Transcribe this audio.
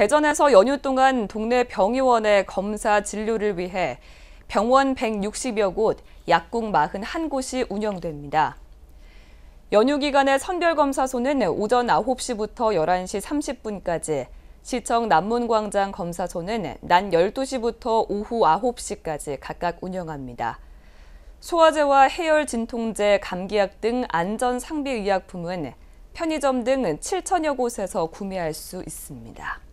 대전에서 연휴 동안 동네 병의원의 검사 진료를 위해 병원 160여 곳, 약국 41곳이 운영됩니다. 연휴 기간에 선별검사소는 오전 9시부터 11시 30분까지, 시청 남문광장 검사소는 낮 12시부터 오후 9시까지 각각 운영합니다. 소화제와 해열 진통제, 감기약 등 안전 상비 의약품은 편의점 등 7천여 곳에서 구매할 수 있습니다.